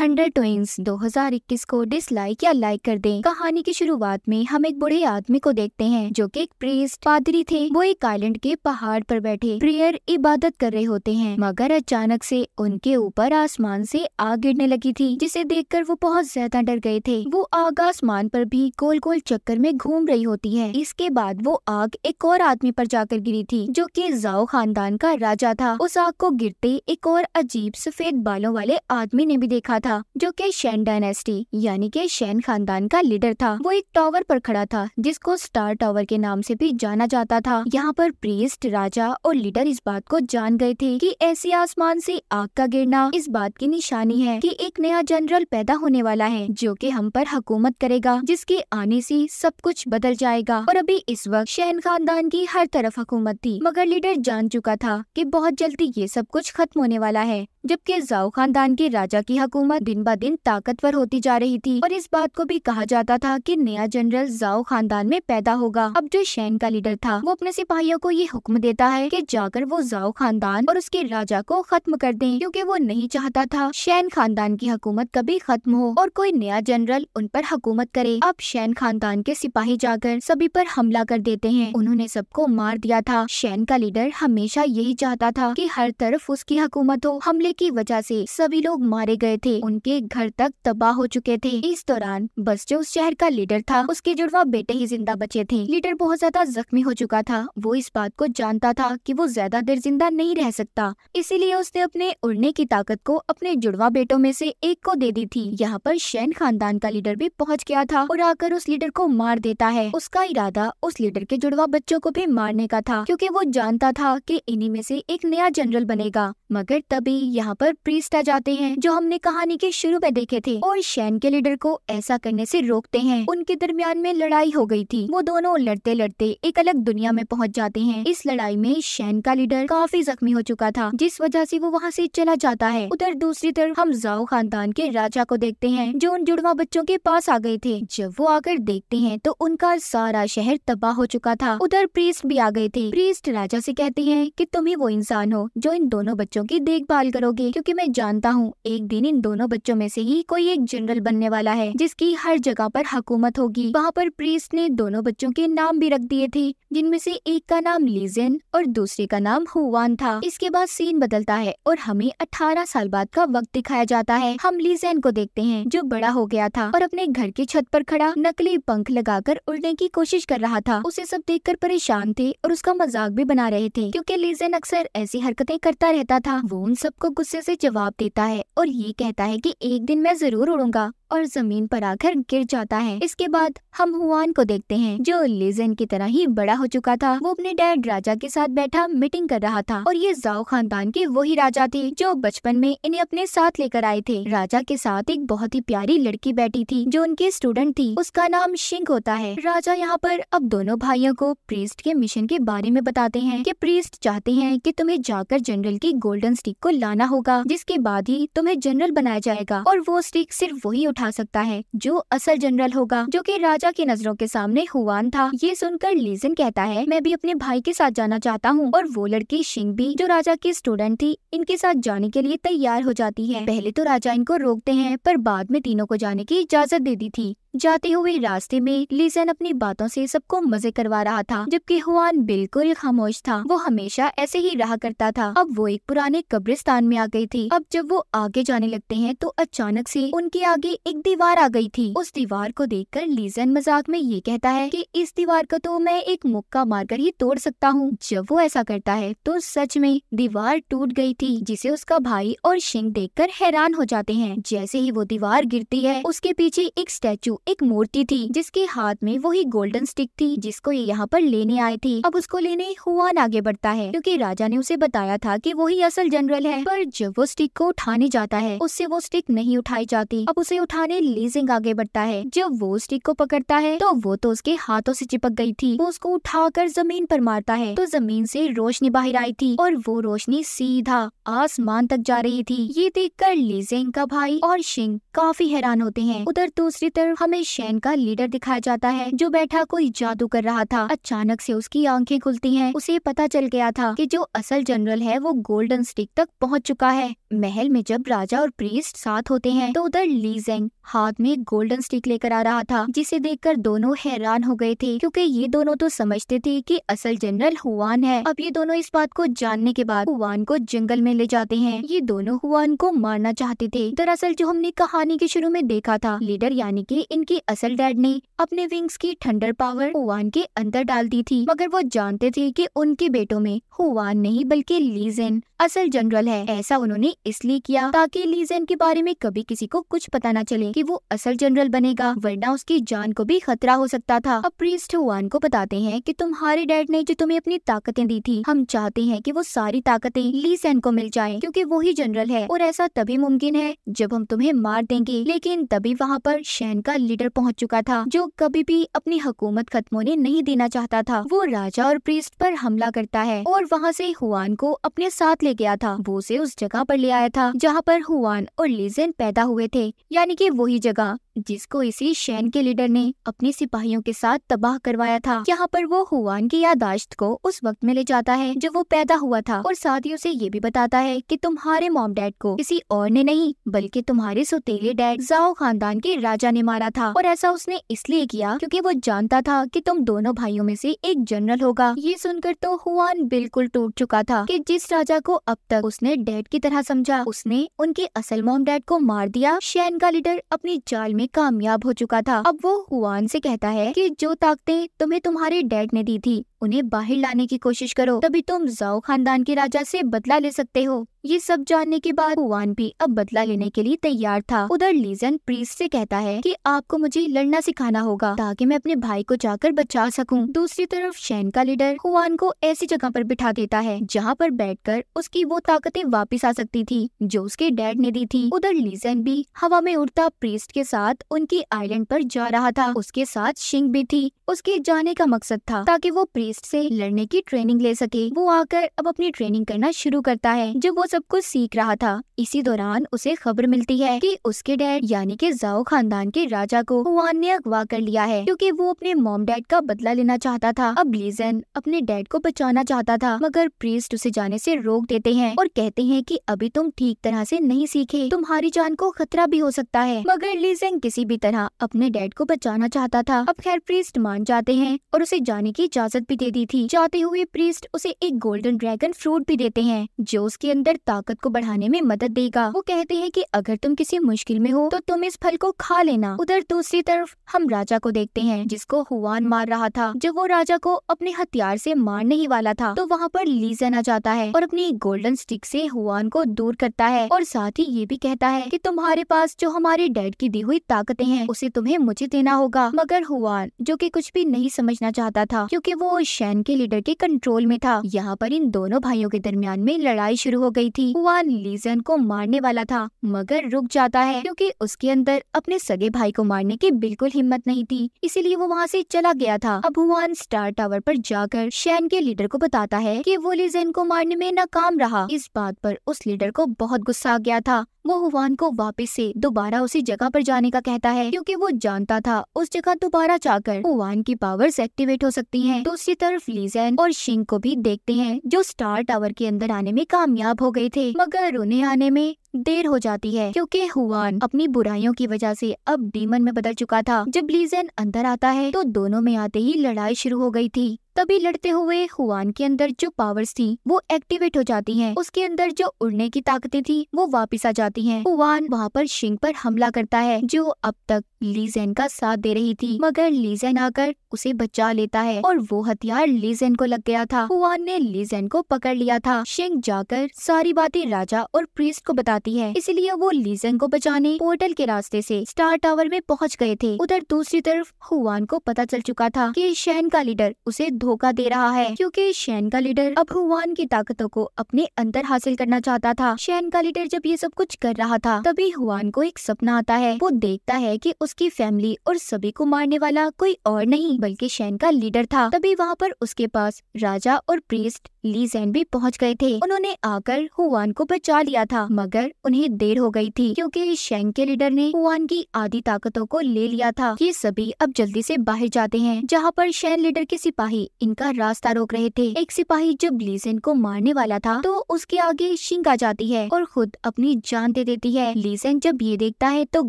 Thunder twins 2021 को dislike या like कर दें कहानी की शुरुआत में हम एक बुढ़े आदमी को देखते हैं जो कि एक प्रीस्ट पादरी थे वो एक आइलैंड के पहाड़ पर बैठे प्रेयर इबादत कर रहे होते हैं मगर अचानक से उनके ऊपर आसमान से आग गिरने लगी थी जिसे देखकर वो बहुत ज्यादा डर गए थे वो आग आसमान पर भी गोल गोल चक्कर में घूम रही होती है इसके बाद वो आग एक और आदमी पर जाकर गिरी थी जो कि जाओ खानदान का राजा था उस आग को गिरते एक और अजीब सफेद बालों वाले आदमी ने भी देखा था था जो कि शैन डायनेस्टी यानी कि शैन खानदान का लीडर था वो एक टावर पर खड़ा था जिसको स्टार टावर के नाम से भी जाना जाता था यहाँ पर प्रीस्ट राजा और लीडर इस बात को जान गए थे कि ऐसे आसमान से आग का गिरना इस बात की निशानी है कि एक नया जनरल पैदा होने वाला है जो कि हम पर हुकूमत करेगा जिसके आने से सब कुछ बदल जाएगा और अभी इस वक्त शहन खानदान की हर तरफ हुकूमत थी मगर लीडर जान चुका था कि बहुत जल्दी ये सब कुछ खत्म होने वाला है जबकि जाओ खानदान के राजा की हुकूमत बहुत दिन ब दिन ताकतवर होती जा रही थी और इस बात को भी कहा जाता था कि नया जनरल जाओ खानदान में पैदा होगा अब जो शैन का लीडर था वो अपने सिपाहियों को ये हुक्म देता है कि जाकर वो जाओ खानदान और उसके राजा को खत्म कर दें क्योंकि वो नहीं चाहता था शैन खानदान की हुकूमत कभी खत्म हो और कोई नया जनरल उन पर हुकूमत करे अब शैन खानदान के सिपाही जाकर सभी पर हमला कर देते हैं उन्होंने सबको मार दिया था शैन का लीडर हमेशा यही चाहता था कि हर तरफ उसकी हुकूमत हो हमले की वजह से सभी लोग मारे गए थे उनके घर तक तबाह हो चुके थे इस दौरान बस जो उस शहर का लीडर था उसके जुड़वा बेटे ही जिंदा बचे थे लीडर बहुत ज्यादा जख्मी हो चुका था वो इस बात को जानता था कि वो ज्यादा देर जिंदा नहीं रह सकता इसीलिए उसने अपने उड़ने की ताकत को अपने जुड़वा बेटों में ऐसी एक को दे दी थी यहाँ पर शैन खानदान का लीडर भी पहुँच गया था और आकर उस लीडर को मार देता है उसका इरादा उस लीडर के जुड़वा बच्चों को भी मारने का था क्योंकि वो जानता था कि इन्हीं में से एक नया जनरल बनेगा मगर तभी यहाँ पर प्रीस्ट आ जाते हैं जो हमने कहानी के शुरू में देखे थे और शैन के लीडर को ऐसा करने से रोकते हैं उनके दरमियान में लड़ाई हो गई थी वो दोनों लड़ते लड़ते एक अलग दुनिया में पहुंच जाते हैं इस लड़ाई में शैन का लीडर काफी जख्मी हो चुका था जिस वजह से वो वहाँ से चला जाता है उधर दूसरी तरफ हम जाओ खानदान के राजा को देखते हैं जो उन जुड़वा बच्चों के पास आ गए थे जब वो आकर देखते हैं तो उनका सारा शहर तबाह हो चुका था उधर प्रीस्ट भी आ गए थे प्रीस्ट राजा से कहते हैं कि तुम ही वो इंसान हो जो इन दोनों बच्चों की देखभाल करोगे क्योंकि मैं जानता हूँ एक दिन इन दोनों दोनों बच्चों में से ही कोई एक जनरल बनने वाला है जिसकी हर जगह पर हकूमत होगी वहाँ पर प्रीस्ट ने दोनों बच्चों के नाम भी रख दिए थे जिनमें से एक का नाम लीजेन और दूसरे का नाम हुवान था इसके बाद सीन बदलता है और हमें अठारह साल बाद का वक्त दिखाया जाता है हम लीजेन को देखते हैं जो बड़ा हो गया था और अपने घर की छत पर खड़ा नकली पंख लगाकर उड़ने की कोशिश कर रहा था उसे सब कर परेशान थे और उसका मजाक भी बना रहे थे क्योंकि लीजेन अक्सर ऐसी हरकतें करता रहता था वो उन सबको गुस्से से जवाब देता है और ये कहता है कि एक दिन मैं ज़रूर उड़ूंगा और जमीन पर आकर गिर जाता है इसके बाद हम हुआन को देखते हैं जो लेजेंड की तरह ही बड़ा हो चुका था वो अपने डैड राजा के साथ बैठा मीटिंग कर रहा था और ये जाओ खानदान के वही राजा थे जो बचपन में इन्हें अपने साथ लेकर आए थे राजा के साथ एक बहुत ही प्यारी लड़की बैठी थी जो उनके स्टूडेंट थी उसका नाम शिंक होता है राजा यहाँ पर अब दोनों भाइयों को प्रीस्ट के मिशन के बारे में बताते हैं की प्रीस्ट चाहते हैं की तुम्हें जाकर जनरल की गोल्डन स्टिक को लाना होगा जिसके बाद ही तुम्हें जनरल बनाया जाएगा और वो स्टिक सिर्फ वही उठा सकता है जो असल जनरल होगा जो कि राजा की नजरों के सामने हुआन था ये सुनकर लीजन कहता है मैं भी अपने भाई के साथ जाना चाहता हूँ और वो लड़की शिंग भी जो राजा की स्टूडेंट थी इनके साथ जाने के लिए तैयार हो जाती है पहले तो राजा इनको रोकते हैं पर बाद में तीनों को जाने की इजाजत दे दी थी जाते हुए रास्ते में लीजन अपनी बातों से सबको मजे करवा रहा था जबकि हुआन बिल्कुल खामोश था वो हमेशा ऐसे ही रहा करता था अब वो एक पुराने कब्रिस्तान में आ गई थी अब जब वो आगे जाने लगते हैं तो अचानक से उनके आगे एक दीवार आ गई थी उस दीवार को देख कर लीजन मजाक में ये कहता है की इस दीवार को तो मैं एक मुक्का मारकर ही तोड़ सकता हूँ जब वो ऐसा करता है तो सच में दीवार टूट गई थी जिसे उसका भाई और शिंग देख कर हैरान हो जाते हैं जैसे ही वो दीवार गिरती है उसके पीछे एक स्टेचू एक मूर्ति थी जिसके हाथ में वही गोल्डन स्टिक थी जिसको ये यहाँ पर लेने आए थी अब उसको लेने हुआ आगे बढ़ता है क्योंकि राजा ने उसे बताया था कि वही असल जनरल है पर जब वो स्टिक को उठाने जाता है उससे वो स्टिक नहीं उठाई जाती अब उसे उठाने लीजिंग आगे बढ़ता है जब वो स्टिक को पकड़ता है तो वो तो उसके हाथों से चिपक गई थी वो उसको उठाकर जमीन पर मारता है तो जमीन से रोशनी बाहर आई थी और वो रोशनी सीधा आसमान तक जा रही थी ये देख लीजेंग का भाई और शिंग काफी हैरान होते हैं उधर दूसरी तरफ हमें शैन का लीडर दिखाया जाता है जो बैठा कोई जादू कर रहा था अचानक से उसकी आंखें खुलती हैं उसे पता चल गया था कि जो असल जनरल है वो गोल्डन स्टिक तक पहुंच चुका है महल में जब राजा और प्रीस्ट साथ होते हैं तो उधर लीजेंग हाथ में गोल्डन स्टिक लेकर आ रहा था जिसे कर दोनों हैरान हो गए थे क्योंकि ये दोनों तो समझते थे कि असल जनरल हुआन है अब ये दोनों इस बात को जानने के बाद हुआन को जंगल में ले जाते हैं ये दोनों हुआन को मारना चाहते थे दरअसल जो हमने कहानी के शुरू में देखा था लीडर यानी की इनके असल डैड ने अपने विंग्स की थंडर पावर हुआन के अंदर डाल दी थी मगर वो जानते थे कि उनके बेटों में हुआन नहीं बल्कि लीजेन असल जनरल है ऐसा उन्होंने इसलिए किया ताकि लीजेन के बारे में कभी किसी को कुछ पता न चले कि वो असल जनरल बनेगा वरना उसकी जान को भी खतरा हो सकता था अब प्रीस्ट हुआन को बताते हैं कि तुम्हारे डैड ने जो तुम्हें अपनी ताकतें दी थी हम चाहते हैं कि वो सारी ताकतें लीसेन को मिल जाए क्योंकि वो ही जनरल है और ऐसा तभी मुमकिन है जब हम तुम्हें मार देंगे लेकिन तभी वहाँ पर शैन का लीडर पहुंच चुका था जो कभी भी अपनी हुकूमत खत्म होने नहीं देना चाहता था वो राजा और प्रीस्ट पर हमला करता है और वहाँ से हुआन को अपने साथ ले गया था वो उसे उस जगह पर ले आया था जहाँ पर हुआन और लीजेंड पैदा हुए थे यानी कि वही जगह जिसको इसी शैन के लीडर ने अपने सिपाहियों के साथ तबाह करवाया था यहाँ पर वो हुआन की यादाश्त को उस वक्त में ले जाता है जब वो पैदा हुआ था और साथ ही उसे ये भी बताता है कि तुम्हारे मॉम डैड को किसी और ने नहीं बल्कि तुम्हारे सोतेले डैड जाओ खानदान के राजा ने मारा था और ऐसा उसने इसलिए किया क्यूँकी वो जानता था की तुम दोनों भाइयों में ऐसी एक जनरल होगा ये सुनकर तो हुआन बिल्कुल टूट चुका था की जिस राजा को अब तक उसने डैड की तरह समझा उसने उनके असल मॉम डैड को मार दिया शैन का लीडर अपनी जाल में कामयाब हो चुका था अब वो हुआन से कहता है कि जो ताकतें तुम्हें तुम्हारे डैड ने दी थी उन्हें बाहर लाने की कोशिश करो तभी तुम जाओ खानदान के राजा से बदला ले सकते हो ये सब जानने के बाद हुआन भी अब बदला लेने के लिए तैयार था उधर लीजन प्रीस्ट से कहता है कि आपको मुझे लड़ना सिखाना होगा ताकि मैं अपने भाई को जाकर बचा सकूं। दूसरी तरफ शैन का लीडर हुआन को ऐसी जगह पर बिठा देता है जहाँ पर कर उसकी वो ताकतें वापिस आ सकती थी जो उसके डैड ने दी थी उधर लीजन भी हवा में उड़ता प्रीस्ट के साथ उनकी आईलैंड पर जा रहा था उसके साथ शिंग भी थी उसके जाने का मकसद था ताकि वो टेररिस्ट से लड़ने की ट्रेनिंग ले सके वो आकर अब अपनी ट्रेनिंग करना शुरू करता है जब वो सब कुछ सीख रहा था इसी दौरान उसे खबर मिलती है कि उसके डैड यानी कि जाओ खानदान के राजा को हुआन ने अगवा कर लिया है क्योंकि वो अपने मॉम डैड का बदला लेना चाहता था अब लीजन अपने डैड को बचाना चाहता था मगर प्रीस्ट उसे जाने से रोक देते हैं और कहते हैं कि अभी तुम ठीक तरह से नहीं सीखे तुम्हारी जान को खतरा भी हो सकता है मगर लीजन किसी भी तरह अपने डैड को बचाना चाहता था अब खैर प्रीस्ट मान जाते हैं और उसे जाने की इजाजत भी दे दी थी चाहते हुए प्रीस्ट उसे एक गोल्डन ड्रैगन फ्रूट भी देते हैं जो उसके अंदर ताकत को बढ़ाने में मदद देगा वो कहते हैं कि अगर तुम किसी मुश्किल में हो तो तुम इस फल को खा लेना उधर दूसरी तरफ हम राजा को देखते हैं जिसको हुआन मार रहा था जब वो राजा को अपने हथियार से मारने ही वाला था तो वहाँ पर लीजन आ जाता है और अपनी गोल्डन स्टिक से हुआन को दूर करता है और साथ ही ये भी कहता है कि तुम्हारे पास जो हमारे डैड की दी हुई ताकतें हैं उसे तुम्हें मुझे देना होगा मगर हुआन जो कि कुछ भी नहीं समझना चाहता था क्योंकि वो शैन के लीडर के कंट्रोल में था यहाँ पर इन दोनों भाइयों के दरमियान में लड़ाई शुरू हो गई थी वान लीजन को मारने वाला था मगर रुक जाता है क्योंकि उसके अंदर अपने सगे भाई को मारने की बिल्कुल हिम्मत नहीं थी इसीलिए वो वहाँ से चला गया था अब हुआन स्टार टावर पर जाकर शैन के लीडर को बताता है कि वो लीजन को मारने में नाकाम रहा इस बात पर उस लीडर को बहुत गुस्सा आ गया था वो हुआन को वापस से दोबारा उसी जगह पर जाने का कहता है क्योंकि वो जानता था उस जगह दोबारा जाकर हुआन की पावर्स एक्टिवेट हो सकती हैं। तो तरफ लीजेंड और शिंग को भी देखते हैं जो स्टार टावर के अंदर आने में कामयाब हो गए थे मगर उन्हें आने में देर हो जाती है क्योंकि हुआन अपनी बुराइयों की वजह से अब डीमन में बदल चुका था जब लीजेंड अंदर आता है तो दोनों में आते ही लड़ाई शुरू हो गई थी तभी लड़ते हुए हुआन के अंदर जो पावर्स थी वो एक्टिवेट हो जाती हैं उसके अंदर जो उड़ने की ताकतें थी वो वापस आ जाती हैं हुआन वहाँ पर शिंग पर हमला करता है जो अब तक लीजेन का साथ दे रही थी मगर लीजेन आकर उसे बचा लेता है और वो हथियार लीजेन को लग गया था हुआन ने लीजेन को पकड़ लिया था शिंग जाकर सारी बातें राजा और प्रीस्ट को बताती है इसलिए वो लीजेन को बचाने पोर्टल के रास्ते से स्टार टावर में पहुंच गए थे उधर दूसरी तरफ हुआन को पता चल चुका था कि शहन का लीडर उसे धोखा दे रहा है क्योंकि शैन का लीडर अब हुआन की ताकतों को अपने अंदर हासिल करना चाहता था शैन का लीडर जब ये सब कुछ कर रहा था तभी हुआन को एक सपना आता है वो देखता है कि उसकी फैमिली और सभी को मारने वाला कोई और नहीं बल्कि शैन का लीडर था तभी वहाँ पर उसके पास राजा और प्रीस्ट ली जैन भी पहुँच गए थे उन्होंने आकर हुआन को बचा लिया था मगर उन्हें देर हो गई थी क्योंकि शैन के लीडर ने हुआन की आधी ताकतों को ले लिया था ये सभी अब जल्दी से बाहर जाते हैं जहाँ पर शैन लीडर के सिपाही इनका रास्ता रोक रहे थे एक सिपाही जब लीसेन को मारने वाला था तो उसके आगे शिंग आ जाती है और खुद अपनी जान दे देती है लीसेंट जब ये देखता है तो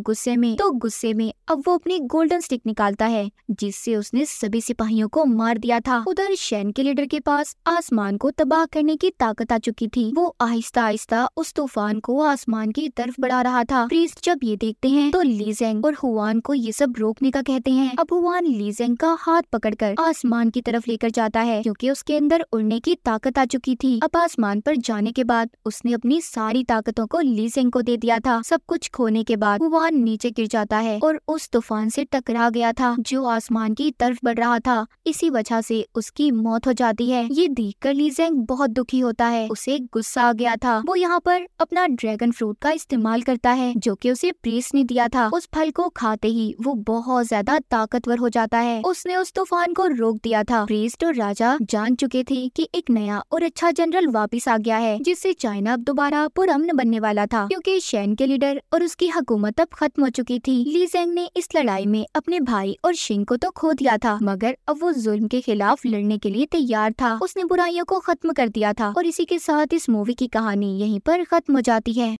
गुस्से में तो गुस्से में अब वो अपनी गोल्डन स्टिक निकालता है जिससे उसने सभी सिपाहियों को मार दिया था उधर शैन के लीडर के पास आसमान को तबाह करने की ताकत आ चुकी थी वो आहिस्ता आहिस्ता उस तूफान को आसमान की तरफ बढ़ा रहा था प्रीस्ट जब ये देखते हैं तो लीजेंग और हुआन को ये सब रोकने का कहते हैं अब हुआन लीजेंग का हाथ पकड़कर आसमान की तरफ लेकर जाता है क्योंकि उसके अंदर उड़ने की ताकत आ चुकी थी अब आसमान पर जाने के बाद उसने अपनी सारी ताकतों को ली को दे दिया था सब कुछ खोने के बाद वो वहाँ नीचे गिर जाता है और उस तूफान से टकरा गया था जो आसमान की तरफ बढ़ रहा था इसी वजह से उसकी मौत हो जाती है ये देख कर लीजेंग बहुत दुखी होता है उसे गुस्सा आ गया था वो यहाँ पर अपना ड्रैगन फ्रूट का इस्तेमाल करता है जो की उसे प्रीस ने दिया था उस फल को खाते ही वो बहुत ज्यादा ताकतवर हो जाता है उसने उस तूफान को रोक दिया था वेस्ट और राजा जान चुके थे कि एक नया और अच्छा जनरल वापस आ गया है जिससे चाइना अब दोबारा पुरअमन बनने वाला था क्योंकि शैन के लीडर और उसकी हुकूमत अब खत्म हो चुकी थी ली जेंग ने इस लड़ाई में अपने भाई और शिंग को तो खो दिया था मगर अब वो जुल्म के खिलाफ लड़ने के लिए तैयार था उसने बुराइयों को खत्म कर दिया था और इसी के साथ इस मूवी की कहानी यहीं पर खत्म हो जाती है